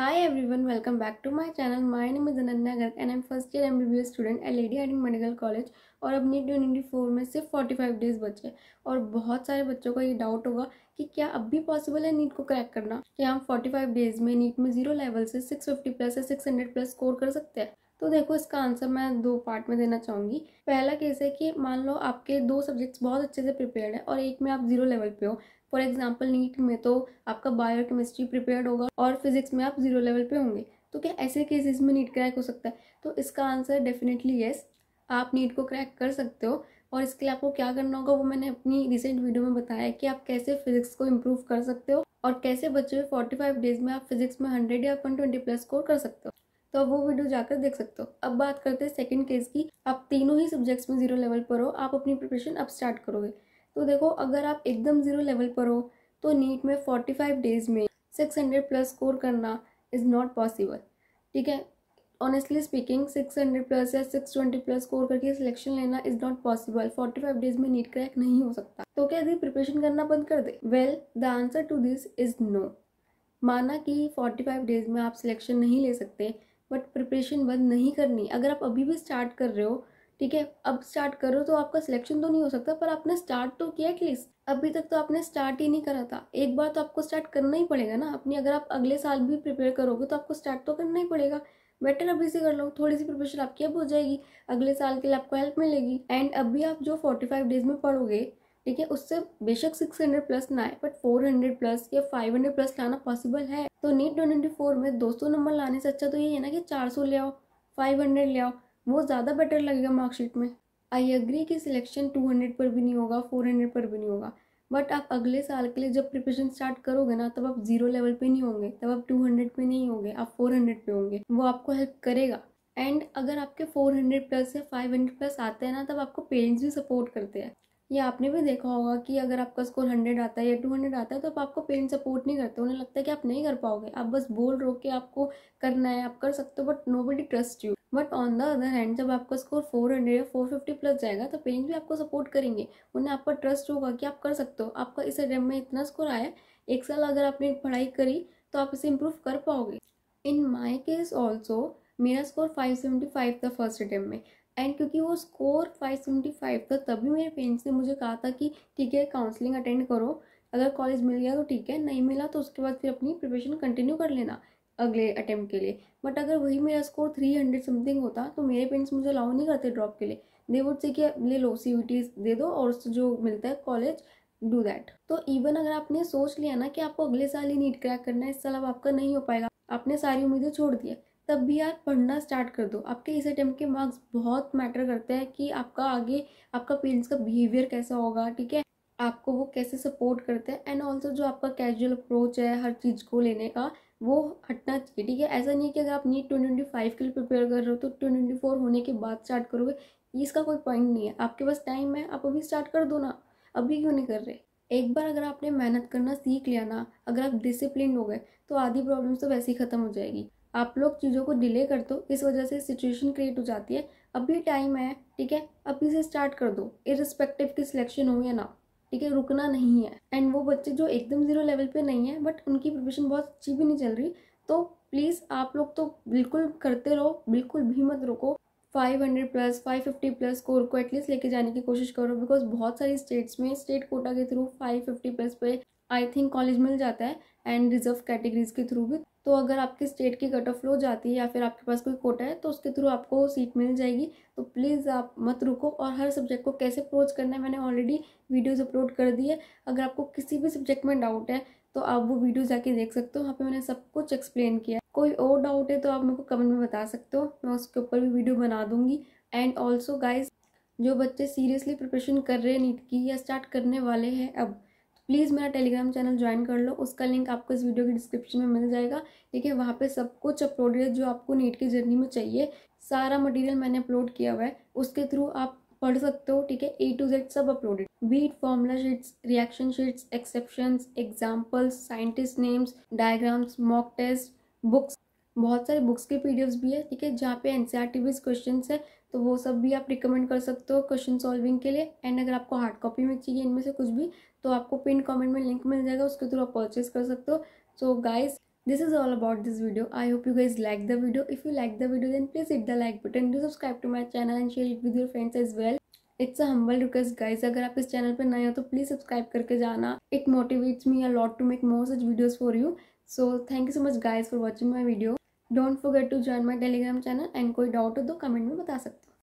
Hi everyone, welcome back to my channel. My name is Ananya Garg and I'm first year MBBS student at Lady Harding Medical College और अब NEET twenty four में सिर्फ forty five days बचे और बहुत सारे बच्चों का ये डाउट होगा कि क्या अब भी पॉसिबल है नीट को क्रैक करना क्या हम फोर्टी फाइव डेज में नीट में जीरो लेवल से सिक्स फिफ्टी प्लस या सिक्स हंड्रेड प्लस स्कोर कर सकते हैं तो देखो इसका आंसर मैं दो पार्ट में देना चाहूँगी पहला केस है कि मान लो आपके दो सब्जेक्ट्स बहुत अच्छे से प्रिपेयर है और एक में आप जीरो लेवल पे हो फॉर एग्जाम्पल नीट में तो आपका बायो केमिस्ट्री प्रिपेयर्ड होगा और फिजिक्स में आप जीरो लेवल पे होंगे तो क्या ऐसे केसेस में नीट क्रैक हो सकता है तो इसका आंसर डेफिनेटली येस आप नीट को क्रैक कर सकते हो और इसके लिए आपको क्या करना होगा वो मैंने अपनी रिसेंट वीडियो में बताया है कि आप कैसे फिजिक्स को इम्प्रूव कर सकते हो और कैसे बच्चे फोर्टी फाइव डेज में आप फिजिक्स में हंड्रेड या वन ट्वेंटी प्लस स्कोर कर सकते हो तो वो वीडियो जाकर देख सकते हो अब बात करते हैं सेकंड केस की आप तीनों ही सब्जेक्ट्स में जीरो लेवल पर हो आप अपनी प्रिपरेशन अब स्टार्ट करोगे तो देखो अगर आप एकदम ज़ीरो लेवल पर हो तो नीट में फोर्टी फाइव डेज में सिक्स हंड्रेड प्लस स्कोर करना इज़ नॉट पॉसिबल ठीक है honestly speaking six hundred plus या सिक्स ट्वेंटी प्लस स्कोर करके सिलेक्शन लेना is not possible forty five days में नीट क्रैक नहीं हो सकता तो क्या यदि प्रिपरेशन करना बंद कर दे well the answer to this is no माना कि फोर्टी फाइव डेज में आप सिलेक्शन नहीं ले सकते बट प्रिपरेशन बंद नहीं करनी अगर आप अभी भी स्टार्ट कर रहे हो ठीक है अब स्टार्ट करो तो आपका सिलेक्शन तो नहीं हो सकता पर आपने स्टार्ट तो किया एटलीस्ट अभी तक तो आपने स्टार्ट ही नहीं करा था एक बार तो आपको स्टार्ट करना ही पड़ेगा ना अपनी अगर आप अगले साल भी प्रिपेयर करोगे तो आपको स्टार्ट तो करना ही पड़ेगा बेटर अभी से कर लो थोड़ी सी प्रिपरेशन आपकी अब हो जाएगी अगले साल के लिए आपको हेल्प मिलेगी एंड अभी आप जो फोर्टी फाइव डेज में पढ़ोगे ठीक है उससे बेशक सिक्स हंड्रेड प्लस ना आए बट फोर हंड्रेड प्लस या फाइव हंड्रेड प्लस लाना पॉसिबल है तो नीट ट्वेंटी फोर में दो सौ नंबर लाने से अच्छा तो ये है ना कि चार सौ ले आओ फाइव हंड्रेड ले आओ वो ज़्यादा बेटर लगेगा मार्कशीट में आई अग्री कि सिलेक्शन टू हंड्रेड पर भी नहीं होगा फोर हंड्रेड पर भी नहीं होगा बट आप अगले साल के लिए जब प्रिपरेशन स्टार्ट करोगे ना तब आप जीरो लेवल पे नहीं होंगे तब आप टू हंड्रेड पे नहीं होंगे आप फोर हंड्रेड पे होंगे वो आपको हेल्प करेगा एंड अगर आपके फोर हंड्रेड प्लस या फाइव हंड्रेड प्लस आते हैं ना तब आपको पेरेंट्स भी सपोर्ट करते हैं या आपने भी देखा होगा कि अगर आपका स्कोर हंड्रेड आता है या टू हंड्रेड आता है तो आपको पेरेंट्स सपोर्ट नहीं करते उन्हें लगता है कि आप नहीं कर पाओगे आप बस बोल रो कि आपको करना है आप कर सकते हो but nobody trust you but on the other hand जब आपका स्कोर फोर हंड्रेड या फोर फिफ्टी प्लस जाएगा तो पेरेंट्स भी आपको सपोर्ट करेंगे उन्हें आपका ट्रस्ट होगा कि आप कर सकते हो आपका इस अटैम्प में इतना स्कोर आया एक साल अगर आपने पढ़ाई करी तो आप इसे इम्प्रूव कर पाओगे इन माई केस ऑल्सो मेरा स्कोर फाइव सेवेंटी फाइव था फर्स्ट अटैम्प में एंड क्योंकि वो स्कोर फाइव सेवेंटी फाइव था तभी मेरे पेरेंट्स ने मुझे कहा था कि ठीक है काउंसलिंग अटेंड करो अगर कॉलेज मिल गया तो ठीक है नहीं मिला तो उसके बाद फिर अपनी प्रिपरेशन कंटिन्यू कर लेना अगले अटेम्प्ट के लिए बट अगर वही मेरा स्कोर थ्री हंड्रेड समथिंग होता तो मेरे पेरेंट्स मुझे अलाउ नहीं करते ड्रॉप के लिए दे वुड से कि ले लो सी दे दो और उससे जो मिलता है कॉलेज डू दैट तो इवन अगर आपने सोच लिया ना कि आपको अगले साल ही नीट क्रैक करना है इस साल अब आपका नहीं हो पाएगा आपने सारी उम्मीदें छोड़ दी है तब भी आप पढ़ना स्टार्ट कर दो आपके इस अटैम्प्ट के मार्क्स बहुत मैटर करते हैं कि आपका आगे आपका पेरेंट्स का बिहेवियर कैसा होगा ठीक है आपको वो कैसे सपोर्ट करते हैं एंड ऑल्सो जो आपका कैजुअल अप्रोच है हर चीज़ को लेने का वो हटना चाहिए ठीक है ऐसा नहीं है कि अगर आप नीट टू ट्वेंटी फाइव के लिए प्रिपेयर कर रहे हो तो ट्वेंटी फोर होने के बाद स्टार्ट करोगे इसका कोई पॉइंट नहीं है आपके पास टाइम है आप अभी स्टार्ट कर दो ना अभी क्यों नहीं कर रहे एक बार अगर आपने मेहनत करना सीख लिया ना अगर आप डिसिप्लिन हो गए तो आधी प्रॉब्लम तो वैसे ही ख़त्म हो जाएगी आप लोग चीज़ों को डिले कर दो इस वजह से सिचुएशन क्रिएट हो जाती है अभी टाइम है ठीक है अभी से स्टार्ट कर दो इरिस्पेक्टिव की सिलेक्शन हो या ना ठीक है रुकना नहीं है एंड वो बच्चे जो एकदम ज़ीरो लेवल पे नहीं है बट उनकी प्रिपरेशन बहुत अच्छी भी नहीं चल रही तो प्लीज़ आप लोग तो बिल्कुल करते रहो बिल्कुल भी मत रुको 500 प्लस 550 प्लस स्कोर को एटलीस्ट लेके जाने की कोशिश करो बिकॉज बहुत सारी स्टेट्स में स्टेट कोटा के थ्रू 550 प्लस पे आई थिंक कॉलेज मिल जाता है एंड रिजर्व कैटेगरीज के थ्रू भी तो अगर आपके स्टेट की कट ऑफ लो जाती है या फिर आपके पास कोई कोटा है तो उसके थ्रू आपको सीट मिल जाएगी तो प्लीज़ आप मत रुको और हर सब्जेक्ट को कैसे अप्रोच करना है मैंने ऑलरेडी वीडियोज़ अपलोड कर दी है अगर आपको किसी भी सब्जेक्ट में डाउट है तो आप वो वीडियो जाके देख सकते हो वहाँ पे मैंने सब कुछ एक्सप्लेन किया है कोई और डाउट है तो आप मेरे को कमेंट में बता सकते हो मैं उसके ऊपर भी वीडियो बना दूंगी एंड ऑल्सो गाइज जो बच्चे सीरियसली प्रिपरेशन कर रहे हैं नीट की या स्टार्ट करने वाले हैं अब प्लीज़ मेरा टेलीग्राम चैनल ज्वाइन कर लो उसका लिंक आपको इस वीडियो के डिस्क्रिप्शन में मिल जाएगा ठीक है वहाँ पे सब कुछ अपलोडेड जो आपको नीट की जर्नी में चाहिए सारा मटेरियल मैंने अपलोड किया हुआ है उसके थ्रू आप पढ़ सकते हो ठीक है ए टू जेड सब अपलोडेड बीट formula sheets reaction sheets exception examples scientist names diagrams mock test books बहुत सारे बुक्स के पी भी है ठीक है जहाँ पे एन सी क्वेश्चन है तो वो सब भी आप रिकमेंड कर सकते हो क्वेश्चन सॉल्विंग के लिए एंड अगर आपको हार्ड कॉपी में चाहिए इनमें से कुछ भी तो आपको पिन कमेंट में लिंक मिल जाएगा उसके थ्रू आप परचेज कर सकते हो so guys this is all about this video I hope you guys like the video if you like the video then please hit the like button do subscribe to my channel and share it with your friends as well it's a humble request guys अगर आप इस channel पर नए हो तो please subscribe करके जाना it motivates me a lot to make more such videos for you so thank you so much guys for watching my video don't forget to join my Telegram channel and कोई doubt हो तो comment में बता सकते